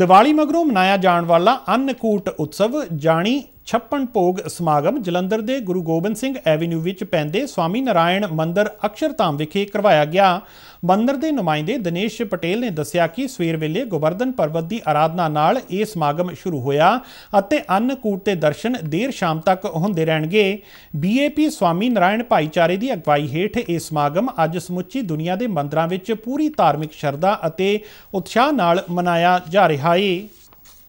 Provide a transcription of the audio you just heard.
ਦੀਵਾਲੀ ਮਗਰੋਂ ਮਨਾਇਆ ਜਾਣ ਵਾਲਾ ਅੰਨਕੂਟ ਉਤਸਵ ਜਾਣੀ ਛੱਪਣ ਭੋਗ ਸਮਾਗਮ ਜਲੰਧਰ ਦੇ ਗੁਰੂ ਗੋਬਿੰਦ ਸਿੰਘ ਐਵੇਨਿਊ ਵਿੱਚ ਪੈਂਦੇ ਸਵਾਮੀ ਨਾਰਾਇਣ ਮੰਦਰ ਅਕਸ਼ਰਧਾਮ ਵਿਖੇ ਕਰਵਾਇਆ ਗਿਆ ਮੰਦਰ ਦੇ ਨੁਮਾਇੰਦੇ ਦਿਨੇਸ਼ ਪਟੇਲ ਨੇ ਦੱਸਿਆ ਕਿ ਸਵੇਰ ਵੇਲੇ ਗੋਵਰਧਨ ਪਰਬਤ ਦੀ ਆਰਾਧਨਾ ਨਾਲ ਇਹ ਸਮਾਗਮ ਸ਼ੁਰੂ ਹੋਇਆ ਅਤੇ ਅੰਨਕੂਟ ਤੇ ਦਰਸ਼ਨ ਦੇਰ ਸ਼ਾਮ ਤੱਕ ਹੁੰਦੇ ਰਹਿਣਗੇ ਬੀਏਪੀ ਸਵਾਮੀ ਨਾਰਾਇਣ ਭਾਈਚਾਰੇ ਦੀ ਅਗਵਾਈ ਹੇਠ ਇਹ ਸਮਾਗਮ ਅੱਜ ਸਮੁੱਚੀ ਦੁਨੀਆ ਦੇ ਮੰਦਰਾਂ ਵਿੱਚ ਪੂਰੀ ਧਾਰਮਿਕ ਸ਼ਰਧਾ ਅਤੇ ਉਤਸ਼ਾਹ ਨਾਲ ਮਨਾਇਆ ਜਾ ਰਿਹਾ ਹੈ